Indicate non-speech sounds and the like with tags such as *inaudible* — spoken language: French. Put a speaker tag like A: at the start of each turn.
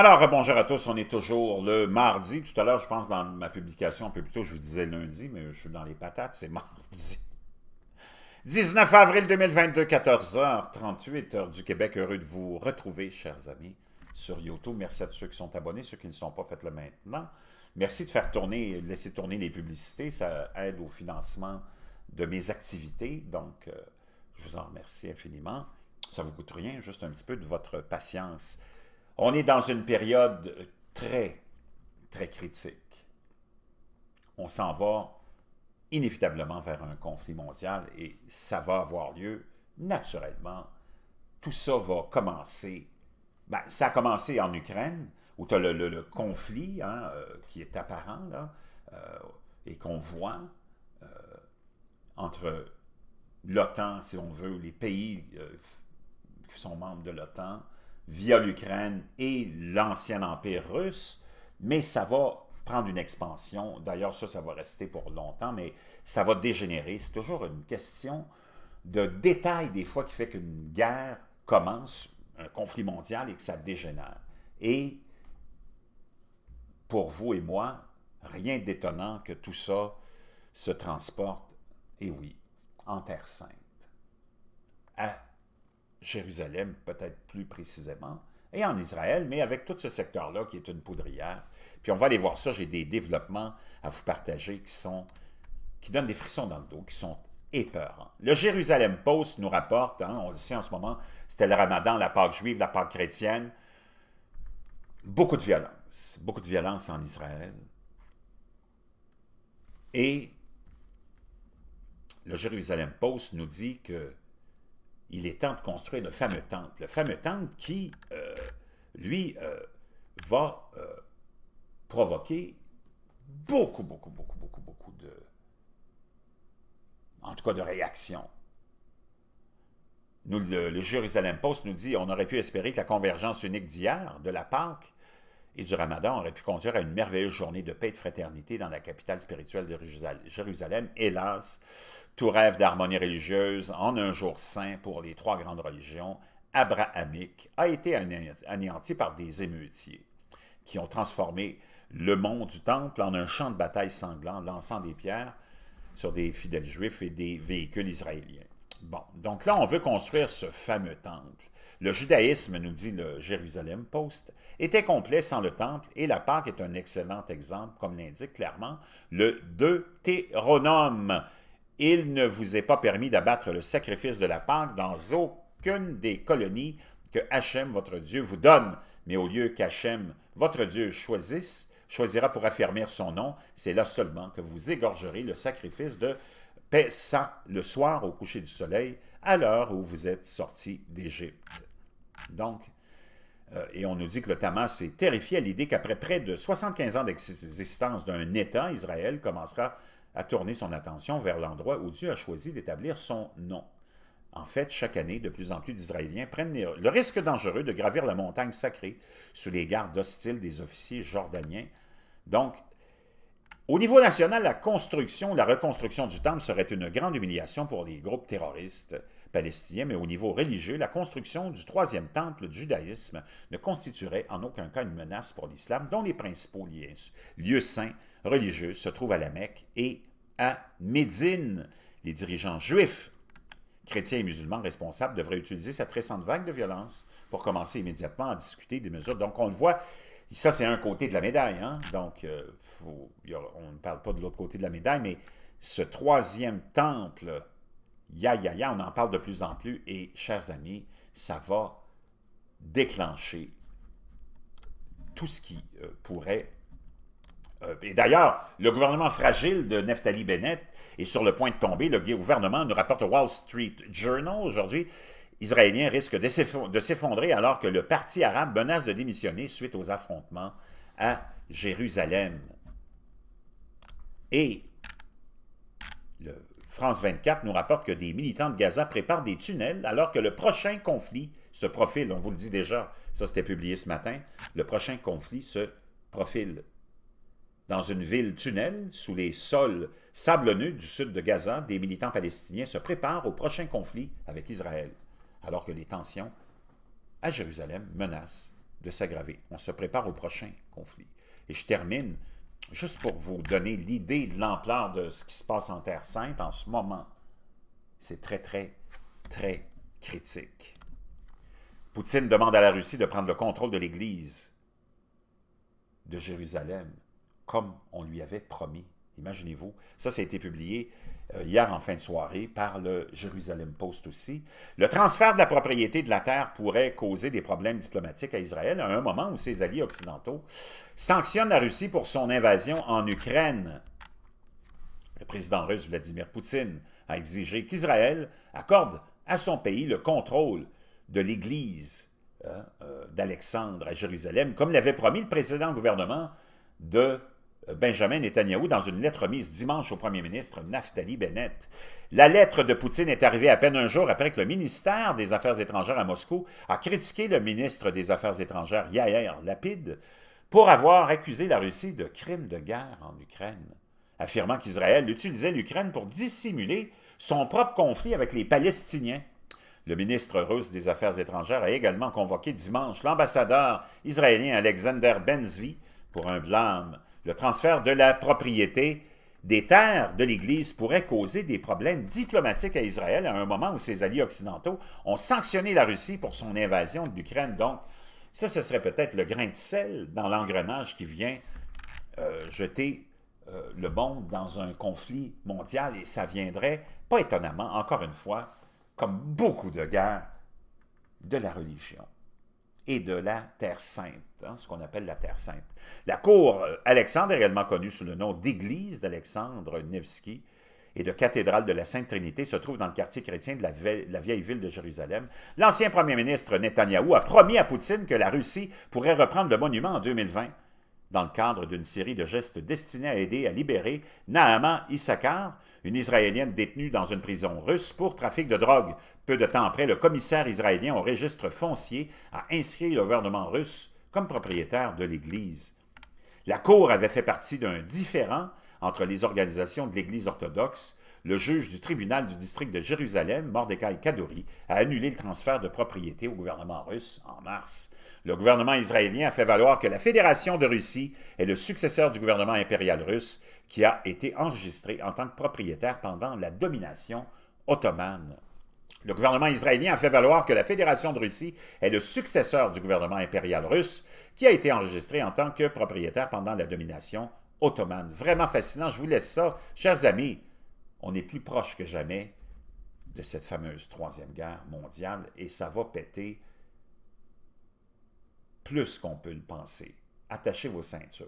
A: Alors, bonjour à tous, on est toujours le mardi. Tout à l'heure, je pense, dans ma publication un peu plus tôt, je vous disais lundi, mais je suis dans les patates, c'est *laughs* mardi. 19 avril 2022, 14h38, heure du Québec. Heureux de vous retrouver, chers amis, sur YouTube. Merci à tous ceux qui sont abonnés, ceux qui ne sont pas, faites-le maintenant. Merci de faire tourner, de laisser tourner les publicités. Ça aide au financement de mes activités. Donc, euh, je vous en remercie infiniment. Ça ne vous coûte rien, juste un petit peu de votre patience. On est dans une période très, très critique. On s'en va inévitablement vers un conflit mondial et ça va avoir lieu naturellement. Tout ça va commencer. Ben, ça a commencé en Ukraine, où tu as le, conflit hein, euh, qui est apparent euh, et qu'on voit euh, entre l'OTAN, si on veut, les pays qui sont membres de l'OTAN, via l'Ukraine et l'ancien empire russe, mais ça va prendre une expansion. D'ailleurs, ça, ça va rester pour longtemps, mais ça va dégénérer. C'est toujours une question de détail, des fois, qui fait qu'une guerre commence, un conflit mondial, et que ça dégénère. Et pour vous et moi, rien d'étonnant que tout ça se transporte, et oui, en Terre sainte, à Jérusalem peut-être plus précisément, et en Israël, mais avec tout ce secteur-là qui est une poudrière. Puis on va aller voir ça, j'ai des développements à vous partager qui sont qui donnent des frissons dans le dos, qui sont épeurants. Le Jérusalem Post nous rapporte, hein, on le sait en ce moment, c'était le ramadan, la Pâque juive, la Pâque chrétienne, beaucoup de violence, beaucoup de violence en Israël. Et le Jérusalem Post nous dit que il est temps de construire le fameux temple. Le fameux temple qui, euh, lui, euh, va euh, provoquer beaucoup, beaucoup, beaucoup, beaucoup, beaucoup de... En tout cas, de réactions. Nous, le, le Jérusalem Post nous dit on aurait pu espérer que la convergence unique d'hier, de la Pâque, et du ramadan aurait pu conduire à une merveilleuse journée de paix et de fraternité dans la capitale spirituelle de Jérusalem. Hélas, tout rêve d'harmonie religieuse en un jour saint pour les trois grandes religions abrahamiques a été anéanti par des émeutiers qui ont transformé le mont du temple en un champ de bataille sanglant, lançant des pierres sur des fidèles juifs et des véhicules israéliens. Bon, donc là, on veut construire ce fameux temple le judaïsme, nous dit le Jérusalem Post, était complet sans le temple et la Pâque est un excellent exemple, comme l'indique clairement le Deutéronome. Il ne vous est pas permis d'abattre le sacrifice de la Pâque dans aucune des colonies que Hachem, votre Dieu, vous donne, mais au lieu qu'Hachem, votre Dieu, choisisse, choisira pour affirmer son nom, c'est là seulement que vous égorgerez le sacrifice de Pessah le soir au coucher du soleil, à l'heure où vous êtes sortis d'Égypte. Donc, euh, et on nous dit que le Tamas est terrifié à l'idée qu'après près de 75 ans d'existence d'un État, Israël commencera à tourner son attention vers l'endroit où Dieu a choisi d'établir son nom. En fait, chaque année, de plus en plus d'Israéliens prennent le risque dangereux de gravir la montagne sacrée sous les gardes hostiles des officiers jordaniens. Donc, au niveau national, la construction, la reconstruction du temple serait une grande humiliation pour les groupes terroristes palestinien, mais au niveau religieux, la construction du troisième temple du judaïsme ne constituerait en aucun cas une menace pour l'islam, dont les principaux lieux, saints religieux se trouvent à la Mecque et à Médine. Les dirigeants juifs chrétiens et musulmans responsables devraient utiliser cette récente vague de violence pour commencer immédiatement à discuter des mesures. Donc, on le voit, ça, c'est un côté de la médaille. Hein. Donc, euh, on ne parle pas de l'autre côté de la médaille, mais ce troisième temple ya, ya, ya, on en parle de plus en plus et, chers amis, ça va déclencher tout ce qui euh, pourrait... Euh, et d'ailleurs, le gouvernement fragile de Neftali Bennett est sur le point de tomber. Le gouvernement nous rapporte au Wall Street Journal aujourd'hui israélien risque de s'effondrer alors que le parti arabe menace de démissionner suite aux affrontements à Jérusalem. Et le France 24 nous rapporte que des militants de Gaza préparent des tunnels alors que le prochain conflit se profile. On vous le dit déjà, ça c'était publié ce matin. Le prochain conflit se profile dans une ville tunnel sous les sols sablonneux du sud de Gaza. Des militants palestiniens se préparent au prochain conflit avec Israël alors que les tensions à Jérusalem menacent de s'aggraver. On se prépare au prochain conflit. Et je termine juste pour vous donner l'idée de l'ampleur de ce qui se passe en Terre Sainte en ce moment, c'est très, très, très critique. Poutine demande à la Russie de prendre le contrôle de l'Église de Jérusalem, comme on lui avait promis. Imaginez-vous. Ça, ça a été publié euh, hier en fin de soirée par le Jerusalem Post aussi. Le transfert de la propriété de la terre pourrait causer des problèmes diplomatiques à Israël à un moment où ses alliés occidentaux sanctionnent la Russie pour son invasion en Ukraine. Le président russe Vladimir Poutine a exigé qu'Israël accorde à son pays le contrôle de l'Église hein, euh, d'Alexandre à Jérusalem, comme l'avait promis le précédent gouvernement de euh, Benjamin Netanyahu, dans une lettre remise dimanche au premier ministre Naftali Bennett. La lettre de Poutine est arrivée à peine un jour après que le ministère des Affaires étrangères à Moscou a critiqué le ministre des Affaires étrangères Yair Lapid pour avoir accusé la Russie de crimes de guerre en Ukraine, affirmant qu'Israël utilisait l'Ukraine pour dissimuler son propre conflit avec les Palestiniens. Le ministre russe des Affaires étrangères a également convoqué dimanche l'ambassadeur israélien Alexander Benzvi pour un blâme. Le transfert de la propriété des terres de l'Église pourrait causer des problèmes diplomatiques à Israël à un moment où ses alliés occidentaux ont sanctionné la Russie pour son invasion de l'Ukraine. Donc, ça, ce serait peut-être le grain de sel dans l'engrenage qui vient euh, jeter euh, le monde dans un conflit mondial et ça viendrait, pas étonnamment, encore une fois, comme beaucoup de guerres, de la religion et de la Terre Sainte, hein, ce qu'on appelle la Terre Sainte. La cour euh, Alexandre est réellement connue sous le nom d'église d'Alexandre Nevsky et de cathédrale de la Sainte Trinité se trouve dans le quartier chrétien de la, la vieille ville de Jérusalem. L'ancien premier ministre Netanyahou a promis à Poutine que la Russie pourrait reprendre le monument en 2020 dans le cadre d'une série de gestes destinés à aider à libérer Naaman Issachar, une Israélienne détenue dans une prison russe pour trafic de drogue. Peu de temps après, le commissaire israélien au registre foncier a inscrit le gouvernement russe comme propriétaire de l'Église. La Cour avait fait partie d'un différend entre les organisations de l'Église orthodoxe le juge du tribunal du district de Jérusalem, Mordecai Kadouri, a annulé le transfert de propriété au gouvernement russe en mars. Le gouvernement israélien a fait valoir que la Fédération de Russie est le successeur du gouvernement impérial russe qui a été enregistré en tant que propriétaire pendant la domination ottomane. Le gouvernement israélien a fait valoir que la Fédération de Russie est le successeur du gouvernement impérial russe qui a été enregistré en tant que propriétaire pendant la domination ottomane. Vraiment fascinant, je vous laisse ça, chers amis on est plus proche que jamais de cette fameuse Troisième Guerre mondiale et ça va péter plus qu'on peut le penser. Attachez vos ceintures.